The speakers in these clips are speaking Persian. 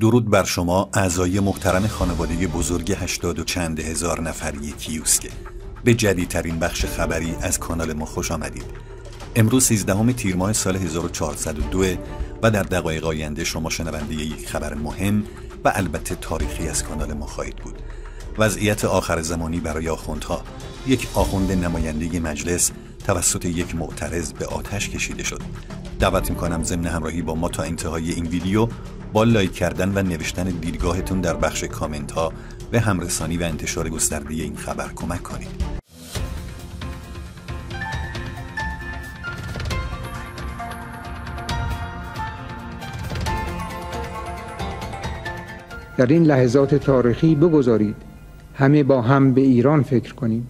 درود بر شما اعضای محترم خانواده بزرگ هشتاد و چند هزار نفری کیوسکه به جدیدترین بخش خبری از کانال ما خوش آمدید امروز 13 تیر ماه سال 1402 و در دقایق آینده شما شنونده یک خبر مهم و البته تاریخی از کانال ما خواهید بود وضعیت آخر زمانی برای آخوندها یک آخوند نماینده مجلس توسط یک معترض به آتش کشیده شد دعوت میکنم ضمن همراهی با ما تا انتهای این ویدیو با لایک کردن و نوشتن دیدگاهتون در بخش کامنت ها به همرسانی و انتشار گسترده این خبر کمک کنید. در این لحظات تاریخی بگذارید همه با هم به ایران فکر کنیم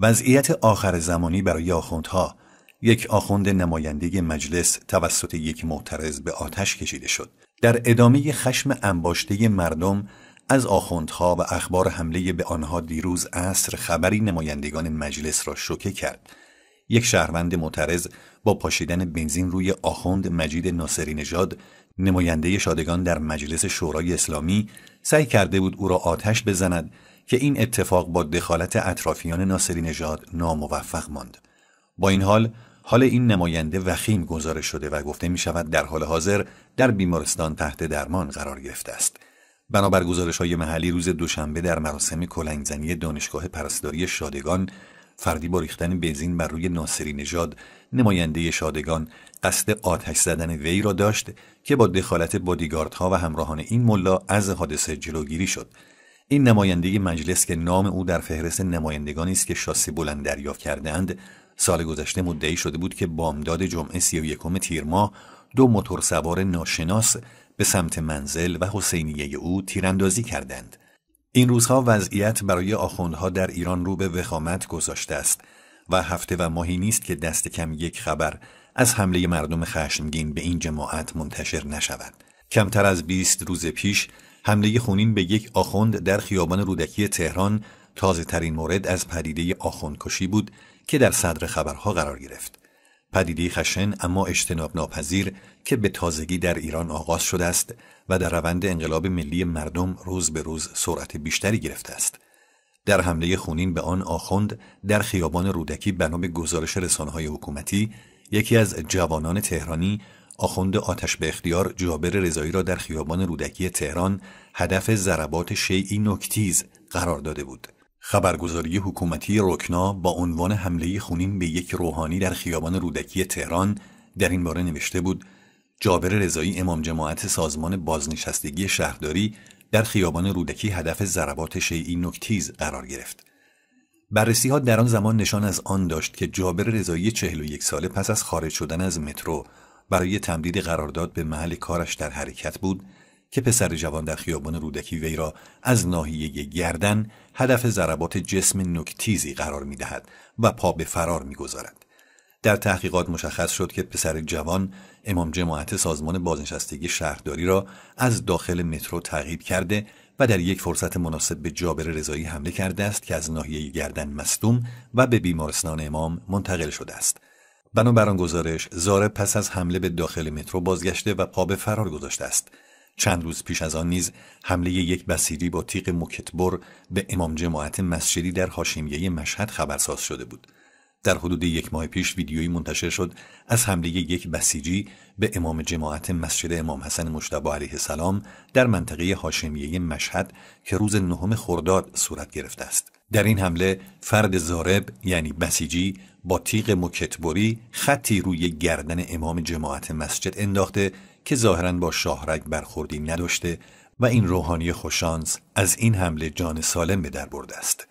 وضعیت آخر زمانی برای آخوندها یک آخوند نماینده مجلس توسط یک معترض به آتش کشیده شد در ادامه خشم انباشته مردم از آخوندها و اخبار حمله به آنها دیروز عصر خبری نمایندگان مجلس را شوکه کرد یک شهروند معترض با پاشیدن بنزین روی آخوند مجید ناصری نژاد نماینده شادگان در مجلس شورای اسلامی سعی کرده بود او را آتش بزند که این اتفاق با دخالت اطرافیان ناصری نژاد ناموفق ماند با این حال حال این نماینده وخیم گزارش شده و گفته می شود در حال حاضر در بیمارستان تحت درمان قرار گرفته است. بنابر گزارش های محلی روز دوشنبه در مراسم کلنگزنی دانشگاه پرستاری شادگان فردی با ریختن بنزین بر روی ناصری نژاد نماینده شادگان قصد آتش زدن وی را داشت که با دخالت ها و همراهان این ملا از حادثه جلوگیری شد این نماینده مجلس که نام او در فهرست نمایندگانی است که شاسی بلند دریافت کردهاند سال گذشته مدعی شده بود که بامداد جمعه 31 تیر ماه دو موتور سوار ناشناس به سمت منزل و حسینیه او تیراندازی کردند. این روزها وضعیت برای آخوندها در ایران رو به وخامت گذاشته است و هفته و ماهی نیست که دست کم یک خبر از حمله مردم خشمگین به این جماعت منتشر نشود. کمتر از 20 روز پیش حمله خونین به یک آخوند در خیابان رودکی تهران تازه ترین مورد از پدیده آخوندکشی بود که در صدر خبرها قرار گرفت. پدیده خشن اما اجتناب ناپذیر که به تازگی در ایران آغاز شده است و در روند انقلاب ملی مردم روز به روز سرعت بیشتری گرفته است. در حمله خونین به آن آخوند در خیابان رودکی بنا به گزارش رسانه‌های حکومتی یکی از جوانان تهرانی آخوند آتش به اختیار جابر رضایی را در خیابان رودکی تهران هدف ضربات شیعی نکتیز قرار داده بود خبرگزاری حکومتی رکنا با عنوان حمله خونین به یک روحانی در خیابان رودکی تهران در این باره نوشته بود جابر رضایی امام جماعت سازمان بازنشستگی شهرداری در خیابان رودکی هدف ضربات شیعی نکتیز قرار گرفت. بررسی ها در آن زمان نشان از آن داشت که جابر رضایی 41 ساله پس از خارج شدن از مترو برای تمدید قرارداد به محل کارش در حرکت بود که پسر جوان در خیابان رودکی وی را از ناحیه گردن هدف ضربات جسم نکتیزی قرار می دهد و پا به فرار می گذارد. در تحقیقات مشخص شد که پسر جوان امام جماعت سازمان بازنشستگی شهرداری را از داخل مترو تعقیب کرده و در یک فرصت مناسب به جابر رضایی حمله کرده است که از ناحیه گردن مستوم و به بیمارستان امام منتقل شده است. بنابر آن گزارش زاره پس از حمله به داخل مترو بازگشته و پا به فرار گذاشته است چند روز پیش از آن نیز حمله یک بسیری با تیغ مکتبر به امام جماعت مسجدی در حاشیه مشهد خبرساز شده بود در حدود یک ماه پیش ویدیویی منتشر شد از حمله یک بسیجی به امام جماعت مسجد امام حسن مجتبی علیه السلام در منطقه هاشمیه مشهد که روز نهم خرداد صورت گرفته است در این حمله فرد زارب یعنی بسیجی با تیغ مکتبری خطی روی گردن امام جماعت مسجد انداخته که ظاهرا با شاهرگ برخوردی نداشته و این روحانی خوشانس از این حمله جان سالم به در برده است.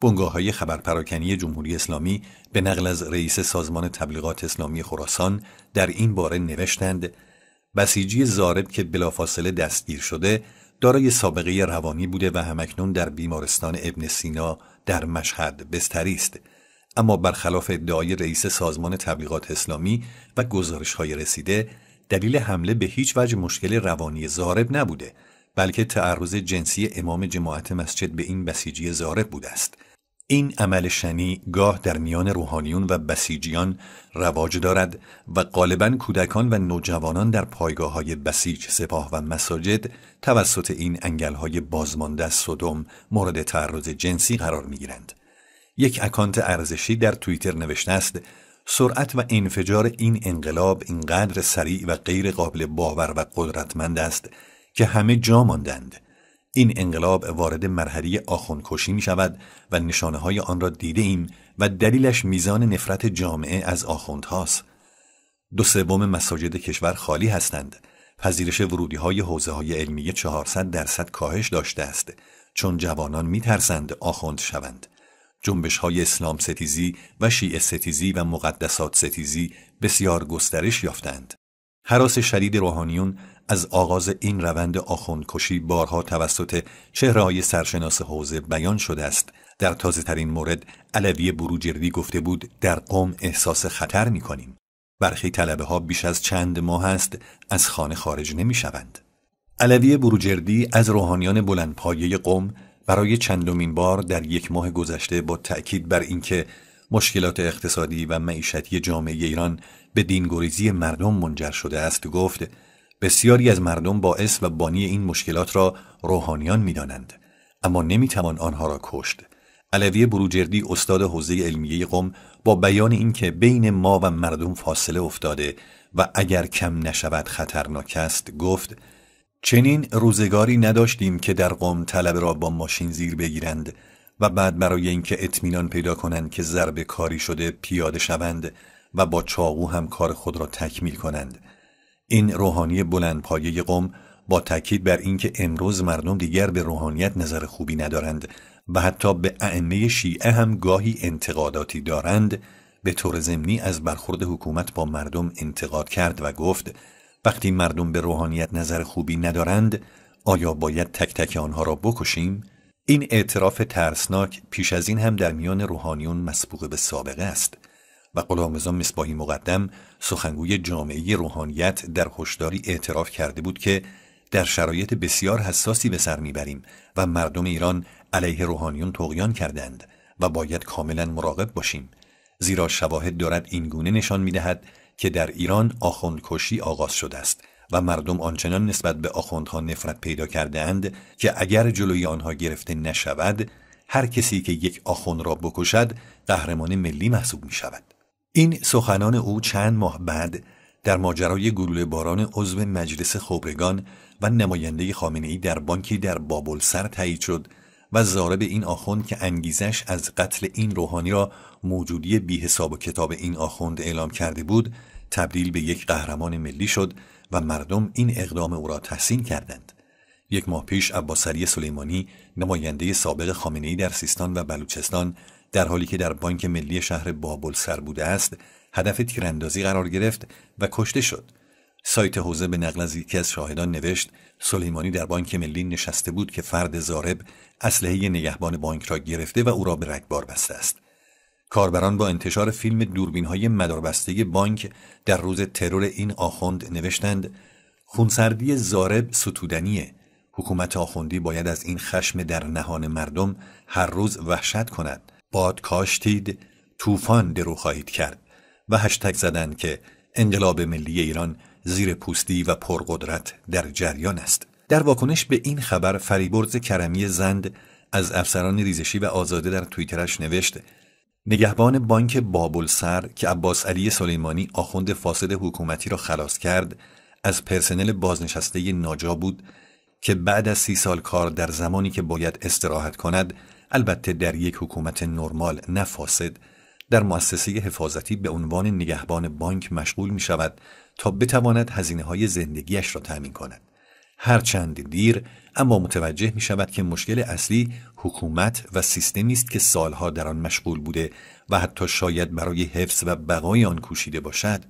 بنگاه های خبرپراکنی جمهوری اسلامی به نقل از رئیس سازمان تبلیغات اسلامی خراسان در این باره نوشتند بسیجی زارب که بلافاصله دستگیر شده دارای سابقه روانی بوده و همکنون در بیمارستان ابن سینا در مشهد بستری است اما برخلاف ادعای رئیس سازمان تبلیغات اسلامی و گزارش های رسیده دلیل حمله به هیچ وجه مشکل روانی زارب نبوده بلکه تعرض جنسی امام جماعت مسجد به این بسیجی زارب بوده است این عمل شنی گاه در میان روحانیون و بسیجیان رواج دارد و غالبا کودکان و نوجوانان در پایگاه های بسیج سپاه و مساجد توسط این انگل های بازمانده از مورد تعرض جنسی قرار می گیرند. یک اکانت ارزشی در توییتر نوشته است سرعت و انفجار این انقلاب اینقدر سریع و غیر قابل باور و قدرتمند است که همه جا ماندند این انقلاب وارد مرحله کشی می شود و نشانه های آن را دیده ایم و دلیلش میزان نفرت جامعه از آخوندهاست دو سوم مساجد کشور خالی هستند پذیرش ورودی های حوزه های علمی 400 درصد کاهش داشته است چون جوانان می ترسند آخوند شوند جنبش های اسلام ستیزی و شیعه ستیزی و مقدسات ستیزی بسیار گسترش یافتند. حراس شدید روحانیون از آغاز این روند آخوندکشی بارها توسط های سرشناس حوزه بیان شده است در تازه ترین مورد علوی بروجردی گفته بود در قوم احساس خطر می کنیم. برخی طلبه ها بیش از چند ماه است از خانه خارج نمی شوند. علوی بروجردی از روحانیان بلندپایه قوم برای چندمین بار در یک ماه گذشته با تأکید بر اینکه مشکلات اقتصادی و معیشتی جامعه ایران به دینگریزی مردم منجر شده است گفت بسیاری از مردم باعث و بانی این مشکلات را روحانیان دانند، اما توان آنها را کشت علوی بروجردی استاد حوزه علمیه قم با بیان اینکه بین ما و مردم فاصله افتاده و اگر کم نشود خطرناک است گفت چنین روزگاری نداشتیم که در قوم طلب را با ماشین زیر بگیرند و بعد برای اینکه اطمینان پیدا کنند که ضرب کاری شده پیاده شوند و با چاقو هم کار خود را تکمیل کنند این روحانی بلند پایه قوم با تاکید بر اینکه امروز مردم دیگر به روحانیت نظر خوبی ندارند و حتی به ائمه شیعه هم گاهی انتقاداتی دارند به طور ضمنی از برخورد حکومت با مردم انتقاد کرد و گفت وقتی مردم به روحانیت نظر خوبی ندارند آیا باید تک تک آنها را بکشیم؟ این اعتراف ترسناک پیش از این هم در میان روحانیون مسبوق به سابقه است و غلامرضا مصباحی مقدم سخنگوی جامعه روحانیت در هشداری اعتراف کرده بود که در شرایط بسیار حساسی به سر میبریم و مردم ایران علیه روحانیون تقیان کردند و باید کاملا مراقب باشیم زیرا شواهد دارد این گونه نشان میدهد که در ایران آخوندکشی آغاز شده است و مردم آنچنان نسبت به آخوندها نفرت پیدا کرده اند که اگر جلوی آنها گرفته نشود هر کسی که یک آخوند را بکشد قهرمان ملی محسوب می شود. این سخنان او چند ماه بعد در ماجرای گلوله باران عضو مجلس خبرگان و نماینده خامنه در بانکی در بابل سر تایید شد و زارب این آخوند که انگیزش از قتل این روحانی را موجودی بی حساب و کتاب این آخوند اعلام کرده بود تبدیل به یک قهرمان ملی شد و مردم این اقدام او را تحسین کردند یک ماه پیش عباسری سلیمانی نماینده سابق خامنه‌ای در سیستان و بلوچستان در حالی که در بانک ملی شهر بابل سر بوده است هدف تیراندازی قرار گرفت و کشته شد سایت حوزه به نقل از یکی از شاهدان نوشت سلیمانی در بانک ملی نشسته بود که فرد زارب اسلحه نگهبان بانک را گرفته و او را به رگبار بسته است کاربران با انتشار فیلم دوربین های مداربسته بانک در روز ترور این آخوند نوشتند خونسردی زارب ستودنیه حکومت آخوندی باید از این خشم در نهان مردم هر روز وحشت کند باد کاشتید طوفان درو خواهید کرد و هشتگ زدند که انقلاب ملی ایران زیر پوستی و پرقدرت در جریان است در واکنش به این خبر فریبرز کرمی زند از افسران ریزشی و آزاده در توییترش نوشت نگهبان بانک بابل سر که عباس علی سلیمانی آخوند فاسد حکومتی را خلاص کرد از پرسنل بازنشسته ناجا بود که بعد از سی سال کار در زمانی که باید استراحت کند البته در یک حکومت نرمال نه در مؤسسه حفاظتی به عنوان نگهبان بانک مشغول می شود تا بتواند هزینه های زندگیش را تأمین کند هرچند دیر اما متوجه می شود که مشکل اصلی حکومت و سیستمی است که سالها در آن مشغول بوده و حتی شاید برای حفظ و بقای آن کوشیده باشد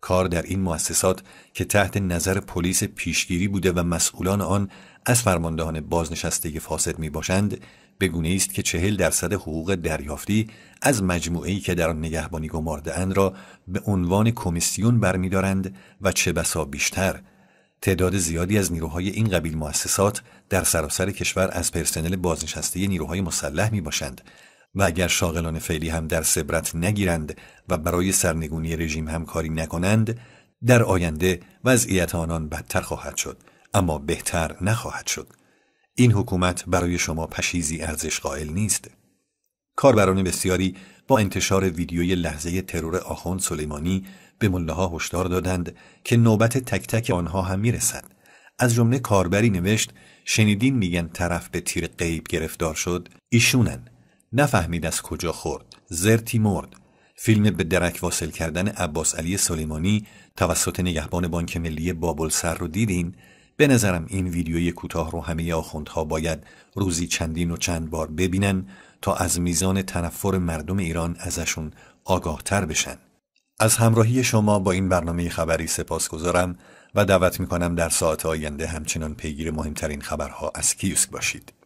کار در این مؤسسات که تحت نظر پلیس پیشگیری بوده و مسئولان آن از فرماندهان بازنشسته فاسد می باشند به گونه است که چهل درصد حقوق دریافتی از ای که در آن نگهبانی گمارده اند را به عنوان کمیسیون برمیدارند و چه بسا بیشتر تعداد زیادی از نیروهای این قبیل مؤسسات در سراسر کشور از پرسنل بازنشسته نیروهای مسلح می باشند و اگر شاغلان فعلی هم در سبرت نگیرند و برای سرنگونی رژیم همکاری نکنند در آینده وضعیت آنان بدتر خواهد شد اما بهتر نخواهد شد این حکومت برای شما پشیزی ارزش قائل نیست کاربران بسیاری با انتشار ویدیوی لحظه ترور آخوند سلیمانی به ملاها هشدار دادند که نوبت تک تک آنها هم میرسد از جمله کاربری نوشت شنیدین میگن طرف به تیر غیب گرفتار شد ایشونن نفهمید از کجا خورد زرتی مرد فیلم به درک واصل کردن عباس علی سلیمانی توسط نگهبان بانک ملی بابل سر رو دیدین به نظرم این ویدیوی کوتاه رو همه آخوندها باید روزی چندین و چند بار ببینن تا از میزان تنفر مردم ایران ازشون آگاه تر بشن از همراهی شما با این برنامه خبری سپاس گذارم و دعوت میکنم در ساعت آینده همچنان پیگیر مهمترین خبرها از کیوسک باشید